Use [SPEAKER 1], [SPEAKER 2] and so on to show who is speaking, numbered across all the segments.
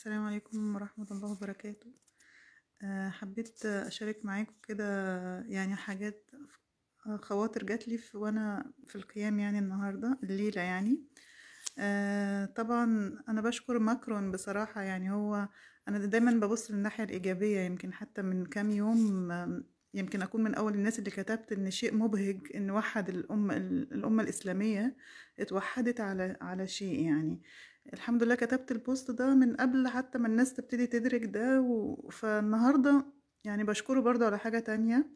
[SPEAKER 1] السلام عليكم ورحمة الله وبركاته آه، حبيت أشارك معاكم كده يعني حاجات خواطر جات لي في وأنا في القيام يعني النهاردة الليلة يعني آه، طبعا أنا بشكر ماكرون بصراحة يعني هو أنا دايما ببص للناحية الإيجابية يمكن حتى من كام يوم يمكن أكون من أول الناس اللي كتبت إن شيء مبهج إن وحد الأمة الأمة الإسلامية اتوحدت على على شيء يعني الحمد لله كتبت البوست ده من قبل حتى ما الناس تبتدي تدرك ده و... فالنهاردة يعني بشكره برضو على حاجة تانية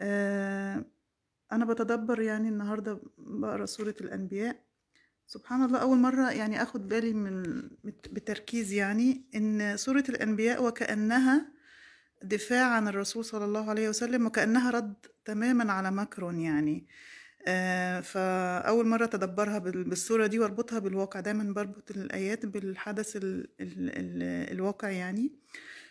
[SPEAKER 1] آه أنا بتدبر يعني النهاردة بقرأ سورة الأنبياء سبحان الله أول مرة يعني أخد بالي من بتركيز يعني إن سورة الأنبياء وكأنها دفاع عن الرسول صلى الله عليه وسلم وكأنها رد تماما على ماكرون يعني آه، فأول مرة أتدبرها بالصورة دي وأربطها بالواقع دايما بربط الآيات بالحدث الـ الـ الـ الواقع يعني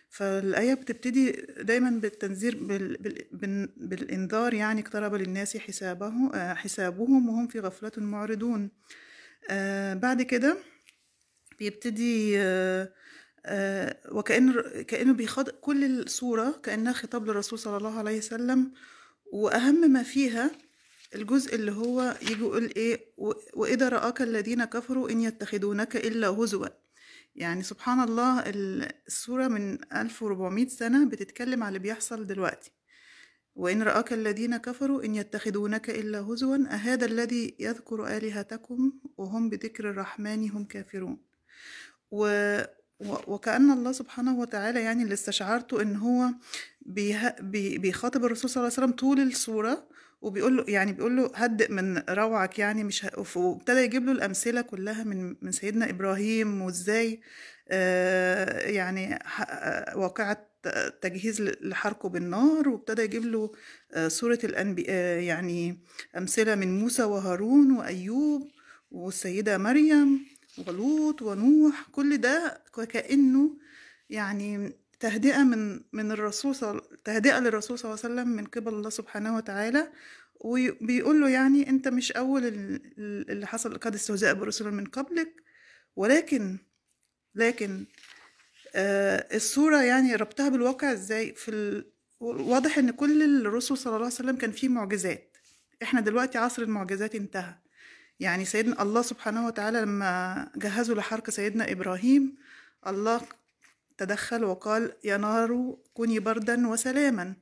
[SPEAKER 1] فالآية بتبتدي دايما بالتنذير بالـ بالـ بالإنذار يعني اقترب للناس حسابه حسابهم وهم في غفلة معرضون آه، بعد كده بيبتدي آه، وكأنه كأنه بيخاطب كل الصورة كأنها خطاب للرسول صلى الله عليه وسلم وأهم ما فيها الجزء اللي هو يجي يقول ايه واذا راك الذين كفروا ان يتخذونك الا هزوا يعني سبحان الله السورة من 1400 سنة بتتكلم على اللي بيحصل دلوقتي وإن رآك الذين كفروا إن يتخذونك إلا هزوا أهذا الذي يذكر آلهتكم وهم بذكر الرحمن هم كافرون و... وكأن الله سبحانه وتعالى يعني اللي استشعرته إن هو بيخاطب الرسول صلى الله عليه وسلم طول السورة وبيقول له يعني بيقول له هدئ من روعك يعني مش وابتدى يجيب له الامثله كلها من من سيدنا ابراهيم وازاي آه، يعني آه، واقعه تجهيز لحرقه بالنار وابتدى يجيب له آه، سوره الانبياء يعني امثله من موسى وهارون وايوب والسيده مريم ولوط ونوح كل ده كانه يعني تهدئة من من الرسول صل... تهدئة للرسول صلى الله عليه وسلم من قبل الله سبحانه وتعالى وبيقول له يعني أنت مش أول اللي حصل قد استهزاء برسول من قبلك ولكن لكن آه الصورة يعني ربطها بالواقع ازاي في ال... واضح ان كل الرسل صلى الله عليه وسلم كان فيه معجزات احنا دلوقتي عصر المعجزات انتهى يعني سيدنا الله سبحانه وتعالى لما جهزوا لحركة سيدنا إبراهيم الله تدخل وقال يا نار كوني بردا وسلاما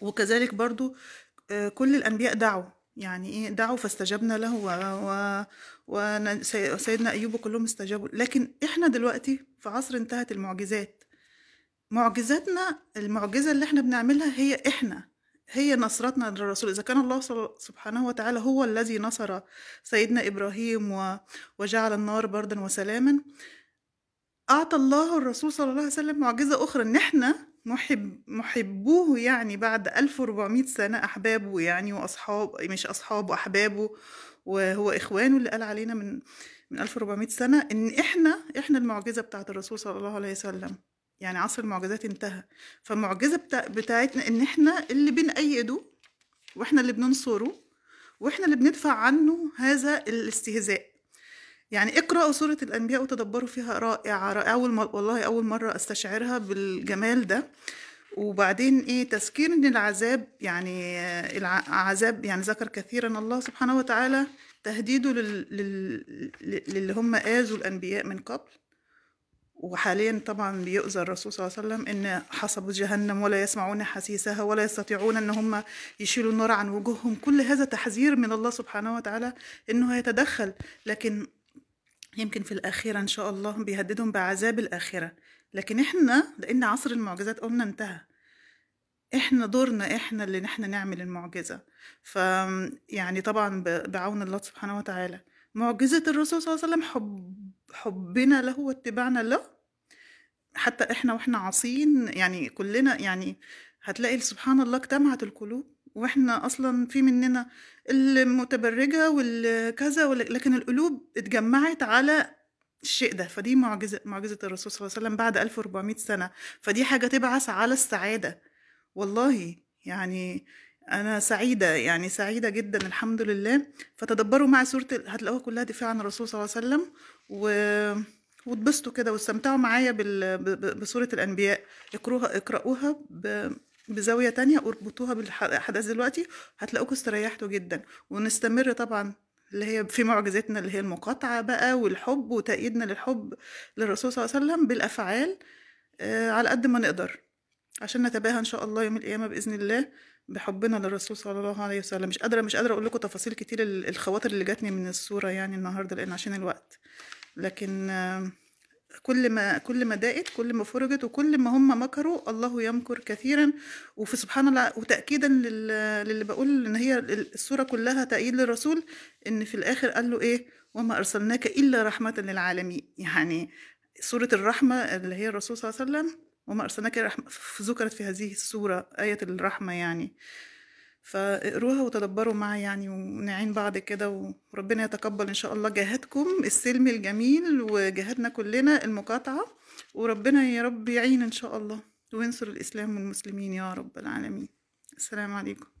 [SPEAKER 1] وكذلك برضو آه، كل الأنبياء دعوا يعني إيه دعوا فاستجبنا له وسيدنا أيوب كلهم استجابوا لكن إحنا دلوقتي في عصر انتهت المعجزات معجزاتنا المعجزة اللي إحنا بنعملها هي إحنا هي نصرتنا للرسول إذا كان الله سبحانه وتعالى هو الذي نصر سيدنا إبراهيم وجعل النار بردا وسلاما أعطى الله الرسول صلى الله عليه وسلم معجزة أخرى إن إحنا محب محبوه يعني بعد 1400 سنة أحبابه يعني وأصحاب مش أصحابه أحبابه وهو إخوانه اللي قال علينا من من 1400 سنة إن إحنا إحنا المعجزة بتاعة الرسول صلى الله عليه وسلم يعني عصر المعجزات انتهى فالمعجزة بتا... بتاعتنا إن إحنا اللي بنأيده وإحنا اللي بننصره وإحنا اللي بندفع عنه هذا الاستهزاء يعني اقرأوا سورة الأنبياء وتدبروا فيها رائعة رائعة أول والله أول مرة أستشعرها بالجمال ده وبعدين ايه تذكير ان العذاب يعني العذاب يعني ذكر كثيرا الله سبحانه وتعالى تهديده لل... للي هم آذوا الأنبياء من قبل وحاليا طبعا بيؤذى الرسول صلى الله عليه وسلم ان حصبوا جهنم ولا يسمعون حسيسها ولا يستطيعون ان هم يشيلوا النار عن وجوههم كل هذا تحذير من الله سبحانه وتعالى انه هيتدخل لكن يمكن في الآخرة إن شاء الله بيهددهم بعذاب الآخرة لكن إحنا لأن عصر المعجزات قلنا انتهى إحنا دورنا إحنا اللي نحن نعمل المعجزة ف يعني طبعا بعون الله سبحانه وتعالى معجزة الرسول صلى الله عليه وسلم حب حبنا له واتباعنا له حتى إحنا وإحنا عاصين يعني كلنا يعني هتلاقي سبحان الله اجتمعت القلوب واحنا اصلا في مننا المتبرجه والكذا لكن القلوب اتجمعت على الشيء ده فدي معجزه معجزه الرسول صلى الله عليه وسلم بعد 1400 سنه فدي حاجه تبعث على السعاده والله يعني انا سعيده يعني سعيده جدا الحمد لله فتدبروا مع سوره هتلاقوها كلها دفاع عن الرسول صلى الله عليه وسلم و واتبسطوا كده واستمتعوا معايا بال... بسوره الانبياء اقروها اقراوها ب... بزاوية تانية اربطوها بالحدث دلوقتي هتلاقوكوا استريحتوا جدا ونستمر طبعا اللي هي في معجزتنا اللي هي المقاطعة بقى والحب وتأييدنا للحب للرسول صلى الله عليه وسلم بالأفعال آه، على قد ما نقدر عشان نتباهى إن شاء الله يوم القيامة بإذن الله بحبنا للرسول صلى الله عليه وسلم مش قادرة مش قادرة أقول لكم تفاصيل كتير الخواطر اللي جاتني من الصورة يعني النهاردة لأن عشان الوقت لكن آه كل ما كل ما ضاقت كل ما فرجت وكل ما هم مكروا الله يمكر كثيرا وفي سبحان الله وتاكيدا للي بقول ان هي السوره كلها تاييد للرسول ان في الاخر قال له ايه وما ارسلناك الا رحمه للعالمين يعني سوره الرحمه اللي هي الرسول صلى الله عليه وسلم وما ارسلناك رحمه ذكرت في هذه السوره ايه الرحمه يعني فاقروها وتدبروا معي يعني ونعين بعض كده وربنا يتقبل ان شاء الله جهادكم السلم الجميل وجهدنا كلنا المقاطعه وربنا يا رب يعين ان شاء الله وينصر الاسلام والمسلمين يا رب العالمين السلام عليكم